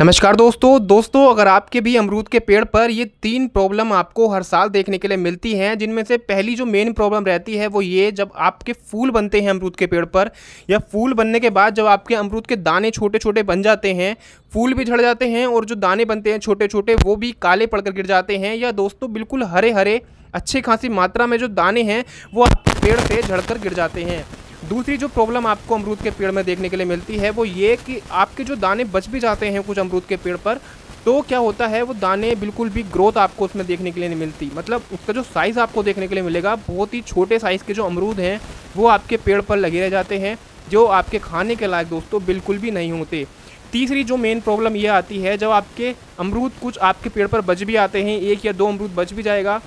नमस्कार दोस्तों दोस्तों अगर आपके भी अमरूद के पेड़ पर ये तीन प्रॉब्लम आपको हर साल देखने के लिए मिलती हैं जिनमें से पहली जो मेन प्रॉब्लम रहती है वो ये जब आपके फूल बनते हैं अमरूद के पेड़ पर या फूल बनने के बाद जब आपके अमरूद के दाने छोटे छोटे बन जाते हैं फूल भी झड़ जाते हैं और जो दाने बनते हैं छोटे छोटे वो भी काले पड़कर गिर जाते हैं या दोस्तों बिल्कुल हरे हरे अच्छे खासी मात्रा में जो दाने हैं वो आपके पेड़ से झड़कर गिर जाते हैं दूसरी जो प्रॉब्लम आपको अमरूद के पेड़ में देखने के लिए मिलती है वो ये कि आपके जो दाने बच भी जाते हैं कुछ अमरूद के पेड़ पर तो क्या होता है वो दाने बिल्कुल भी ग्रोथ आपको उसमें देखने के लिए नहीं मिलती मतलब उसका जो साइज़ आपको देखने के लिए मिलेगा बहुत ही छोटे साइज़ के जो अमरूद हैं वो आपके पेड़ पर लगे रह जाते हैं जो आपके खाने के लायक दोस्तों बिल्कुल भी नहीं होते तीसरी जो मेन प्रॉब्लम ये आती है जब आपके अमरूद कुछ आपके पेड़ पर बच भी आते हैं एक या दो अमरूद बच भी जाएगा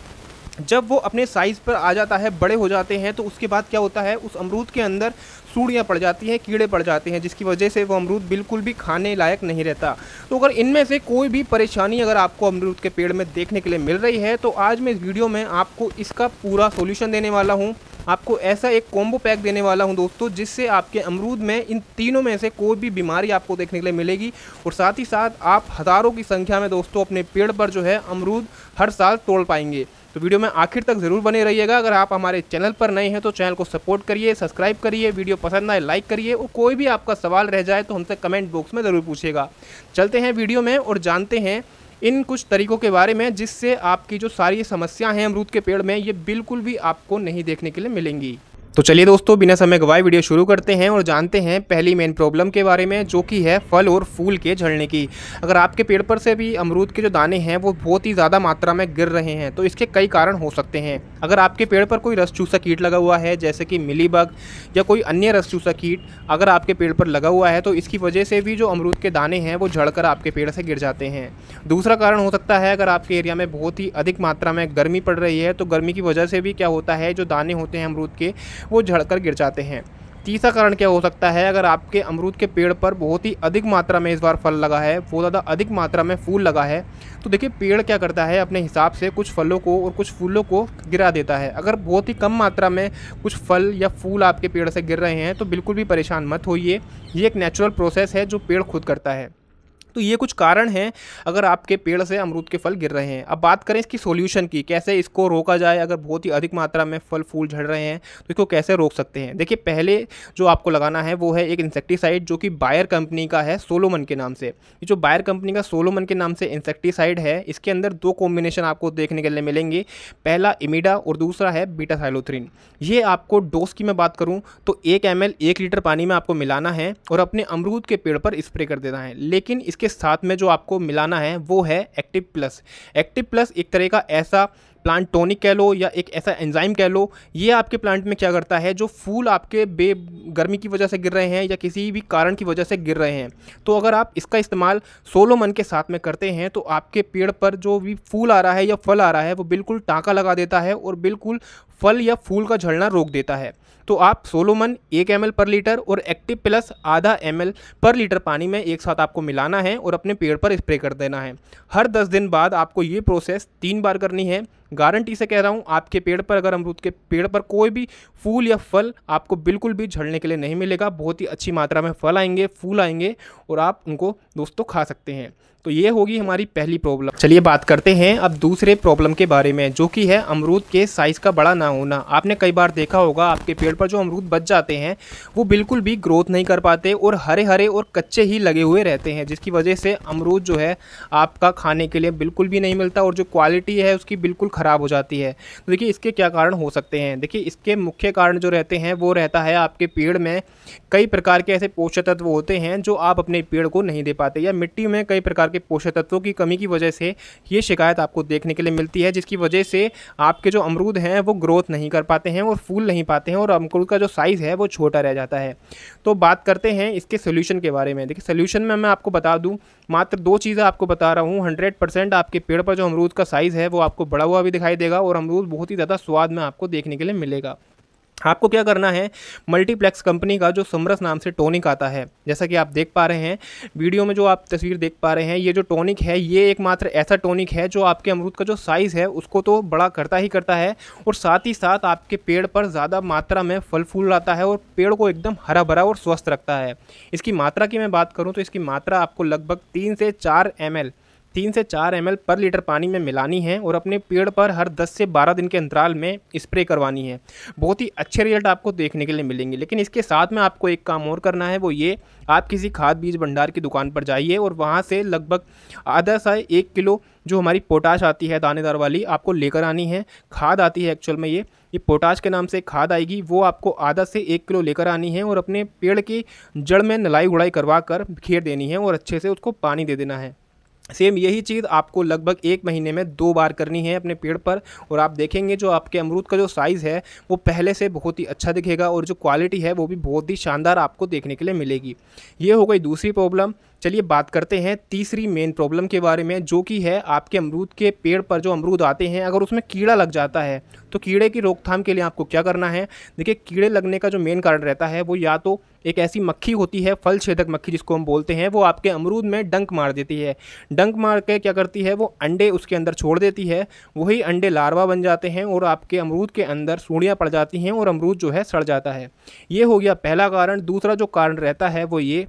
जब वो अपने साइज़ पर आ जाता है बड़े हो जाते हैं तो उसके बाद क्या होता है उस अमरूद के अंदर सूढ़ियाँ पड़ जाती हैं कीड़े पड़ जाते हैं जिसकी वजह से वो अमरूद बिल्कुल भी खाने लायक नहीं रहता तो अगर इनमें से कोई भी परेशानी अगर आपको अमरूद के पेड़ में देखने के लिए मिल रही है तो आज मैं इस वीडियो में आपको इसका पूरा सोल्यूशन देने वाला हूँ आपको ऐसा एक कॉम्बो पैक देने वाला हूं दोस्तों जिससे आपके अमरूद में इन तीनों में से कोई भी बीमारी आपको देखने के लिए मिलेगी और साथ ही साथ आप हज़ारों की संख्या में दोस्तों अपने पेड़ पर जो है अमरूद हर साल तोड़ पाएंगे तो वीडियो में आखिर तक ज़रूर बने रहिएगा अगर आप हमारे चैनल पर नए हैं तो चैनल को सपोर्ट करिए सब्सक्राइब करिए वीडियो पसंद आए लाइक करिए और कोई भी आपका सवाल रह जाए तो हमसे कमेंट बॉक्स में ज़रूर पूछेगा चलते हैं वीडियो में और जानते हैं इन कुछ तरीकों के बारे में जिससे आपकी जो सारी समस्या हैं अमरूद के पेड़ में ये बिल्कुल भी आपको नहीं देखने के लिए मिलेंगी तो चलिए दोस्तों बिना समय गवाए वीडियो शुरू करते हैं और जानते हैं पहली मेन प्रॉब्लम के बारे में जो कि है फल और फूल के झड़ने की अगर आपके पेड़ पर से भी अमरूद के जो दाने हैं वो बहुत ही ज़्यादा मात्रा में गिर रहे हैं तो इसके कई कारण हो सकते हैं अगर आपके पेड़ पर कोई रस चूसा कीट लगा हुआ है जैसे कि मिलीबग या कोई अन्य रस चूसा कीट अगर आपके पेड़ पर लगा हुआ है तो इसकी वजह से भी जो अमरूद के दाने हैं वो झड़कर आपके पेड़ से गिर जाते हैं दूसरा कारण हो सकता है अगर आपके एरिया में बहुत ही अधिक मात्रा में गर्मी पड़ रही है तो गर्मी की वजह से भी क्या होता है जो दाने होते हैं अमरूद के वो झड़कर गिर जाते हैं तीसरा कारण क्या हो सकता है अगर आपके अमरूद के पेड़ पर बहुत ही अधिक मात्रा में इस बार फल लगा है बहुत ज़्यादा अधिक मात्रा में फूल लगा है तो देखिए पेड़ क्या करता है अपने हिसाब से कुछ फलों को और कुछ फूलों को गिरा देता है अगर बहुत ही कम मात्रा में कुछ फल या फूल आपके पेड़ से गिर रहे हैं तो बिल्कुल भी परेशान मत होइए ये एक नेचुरल प्रोसेस है जो पेड़ खुद करता है तो ये कुछ कारण हैं अगर आपके पेड़ से अमरूद के फल गिर रहे हैं अब बात करें इसकी सोल्यूशन की कैसे इसको रोका जाए अगर बहुत ही अधिक मात्रा में फल फूल झड़ रहे हैं तो इसको कैसे रोक सकते हैं देखिए पहले जो आपको लगाना है वो है एक इंसेक्टिसाइड जो कि बायर कंपनी का है सोलोमन के नाम से ये जो बायर कंपनी का सोलोमन के नाम से इंसेक्टिसाइड है इसके अंदर दो कॉम्बिनेशन आपको देखने के लिए मिलेंगे पहला इमिडा और दूसरा है बीटा साइलोथ्रीन ये आपको डोज की मैं बात करूँ तो एक एम एक लीटर पानी में आपको मिलाना है और अपने अमरूद के पेड़ पर स्प्रे कर देना है लेकिन इसके इसके साथ में जो आपको मिलाना है वो है एक्टिव प्लस एक्टिव प्लस एक तरह का ऐसा प्लांट टॉनिक कह लो या एक ऐसा एंजाइम कह लो ये आपके प्लांट में क्या करता है जो फूल आपके बे गर्मी की वजह से गिर रहे हैं या किसी भी कारण की वजह से गिर रहे हैं तो अगर आप इसका इस्तेमाल सोलो मन के साथ में करते हैं तो आपके पेड़ पर जो भी फूल आ रहा है या फल आ रहा है वो बिल्कुल टाँका लगा देता है और बिल्कुल फल या फूल का झड़ना रोक देता है तो आप सोलोमन एक एम पर लीटर और एक्टिव प्लस आधा एम पर लीटर पानी में एक साथ आपको मिलाना है और अपने पेड़ पर स्प्रे कर देना है हर 10 दिन बाद आपको ये प्रोसेस तीन बार करनी है गारंटी से कह रहा हूँ आपके पेड़ पर अगर अमरूद के पेड़ पर कोई भी फूल या फल आपको बिल्कुल भी झड़ने के लिए नहीं मिलेगा बहुत ही अच्छी मात्रा में फल आएंगे फूल आएंगे और आप उनको दोस्तों खा सकते हैं तो ये होगी हमारी पहली प्रॉब्लम चलिए बात करते हैं अब दूसरे प्रॉब्लम के बारे में जो कि है अमरूद के साइज़ का बड़ा ना होना आपने कई बार देखा होगा आपके पेड़ पर जो अमरूद बच जाते हैं वो बिल्कुल भी ग्रोथ नहीं कर पाते और हरे हरे और कच्चे ही लगे हुए रहते हैं जिसकी वजह से अमरूद जो है आपका खाने के लिए बिल्कुल भी नहीं मिलता और जो क्वालिटी है उसकी बिल्कुल ख़राब हो जाती है तो देखिए इसके क्या कारण हो सकते हैं देखिए इसके मुख्य कारण जो रहते हैं वो रहता है आपके पेड़ में कई प्रकार के ऐसे पोषक तत्व होते हैं जो आप अपने पेड़ को नहीं दे पाते या मिट्टी में कई प्रकार के पोषक तत्वों की कमी की वजह से ये शिकायत आपको देखने के लिए मिलती है जिसकी वजह से आपके जो अमरूद हैं वो ग्रोथ नहीं कर पाते हैं और फूल नहीं पाते हैं और अमरूद का जो साइज़ है वो छोटा रह जाता है तो बात करते हैं इसके सोल्यूशन के बारे में देखिए सोल्यूशन में मैं आपको बता दूँ मात्र दो चीज़ें आपको बता रहा हूँ हंड्रेड आपके पेड़ पर जो अमरूद का साइज़ है वो आपको बड़ा हुआ भी दिखाई देगा और अमरूद बहुत ही ज़्यादा स्वाद में आपको देखने के लिए मिलेगा आपको क्या करना है मल्टीप्लेक्स कंपनी का जो समरस नाम से टॉनिक आता है जैसा कि आप देख पा रहे हैं वीडियो में जो आप तस्वीर देख पा रहे हैं ये जो टॉनिक है ये एकमात्र ऐसा टॉनिक है जो आपके अमरूद का जो साइज़ है उसको तो बड़ा करता ही करता है और साथ ही साथ आपके पेड़ पर ज़्यादा मात्रा में फल फूल आता है और पेड़ को एकदम हरा भरा और स्वस्थ रखता है इसकी मात्रा की मैं बात करूँ तो इसकी मात्रा आपको लगभग तीन से चार एम तीन से चार एम पर लीटर पानी में मिलानी है और अपने पेड़ पर हर दस से बारह दिन के अंतराल में स्प्रे करवानी है बहुत ही अच्छे रिजल्ट आपको देखने के लिए मिलेंगे लेकिन इसके साथ में आपको एक काम और करना है वो ये आप किसी खाद बीज भंडार की दुकान पर जाइए और वहाँ से लगभग आधा सा एक किलो जो हमारी पोटाश आती है दानेदार वाली आपको लेकर आनी है खाद आती है एक्चुअल में ये ये पोटाश के नाम से खाद आएगी वो आपको आधा से एक किलो लेकर आनी है और अपने पेड़ की जड़ में नलाई उड़ाई करवा कर घेर देनी है और अच्छे से उसको पानी दे देना है सेम यही चीज़ आपको लगभग एक महीने में दो बार करनी है अपने पेड़ पर और आप देखेंगे जो आपके अमरूद का जो साइज़ है वो पहले से बहुत ही अच्छा दिखेगा और जो क्वालिटी है वो भी बहुत ही शानदार आपको देखने के लिए मिलेगी ये हो गई दूसरी प्रॉब्लम चलिए बात करते हैं तीसरी मेन प्रॉब्लम के बारे में जो कि है आपके अमरूद के पेड़ पर जो अमरूद आते हैं अगर उसमें कीड़ा लग जाता है तो कीड़े की रोकथाम के लिए आपको क्या करना है देखिए कीड़े लगने का जो मेन कारण रहता है वो या तो एक ऐसी मक्खी होती है फल छेदक मक्खी जिसको हम बोलते हैं वो आपके अमरूद में डंक मार देती है डंक मार के क्या करती है वो अंडे उसके अंदर छोड़ देती है वही अंडे लार्वा बन जाते हैं और आपके अमरूद के अंदर सूढ़ियाँ पड़ जाती हैं और अमरूद जो है सड़ जाता है ये हो गया पहला कारण दूसरा जो कारण रहता है वो ये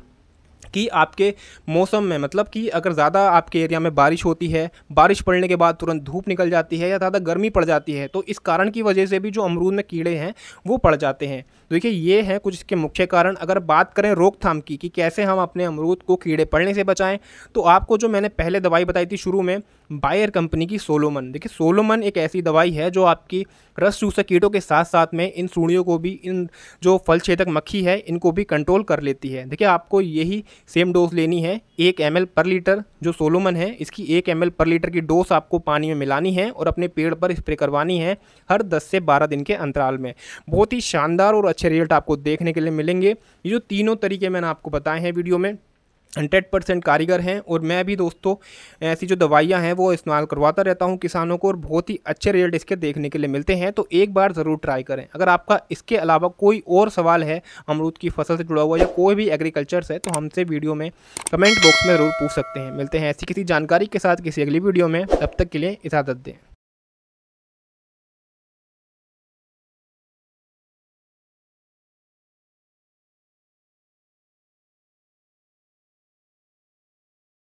कि आपके मौसम में मतलब कि अगर ज़्यादा आपके एरिया में बारिश होती है बारिश पड़ने के बाद तुरंत धूप निकल जाती है या ज़्यादा गर्मी पड़ जाती है तो इस कारण की वजह से भी जो अमरूद में कीड़े हैं वो पड़ जाते हैं तो देखिए ये हैं कुछ इसके मुख्य कारण अगर बात करें रोकथाम की कि कैसे हम अपने अमरूद को कीड़े पड़ने से बचाएँ तो आपको जो मैंने पहले दवाई बताई थी शुरू में बायर कंपनी की सोलोमन देखिए सोलोमन एक ऐसी दवाई है जो आपकी रस चूसक कीटों के साथ साथ में इन सूढ़ियों को भी इन जो फल छेदक मक्खी है इनको भी कंट्रोल कर लेती है देखिए आपको यही सेम डोज लेनी है एक एम पर लीटर जो सोलोमन है इसकी एक एम पर लीटर की डोज आपको पानी में मिलानी है और अपने पेड़ पर स्प्रे करवानी है हर दस से बारह दिन के अंतराल में बहुत ही शानदार और अच्छे रिजल्ट आपको देखने के लिए मिलेंगे ये जो तीनों तरीके मैंने आपको बताए हैं वीडियो में हंड्रेड परसेंट कारीगर हैं और मैं भी दोस्तों ऐसी जो दवाइयाँ हैं वो इस्तेमाल करवाता रहता हूँ किसानों को और बहुत ही अच्छे रिजल्ट इसके देखने के लिए मिलते हैं तो एक बार ज़रूर ट्राई करें अगर आपका इसके अलावा कोई और सवाल है अमरूद की फसल से जुड़ा हुआ या कोई भी एग्रीकल्चर से तो हमसे वीडियो में कमेंट बॉक्स में ज़रूर पूछ सकते हैं मिलते हैं ऐसी किसी जानकारी के साथ किसी अगली वीडियो में तब तक के लिए इजाज़त दें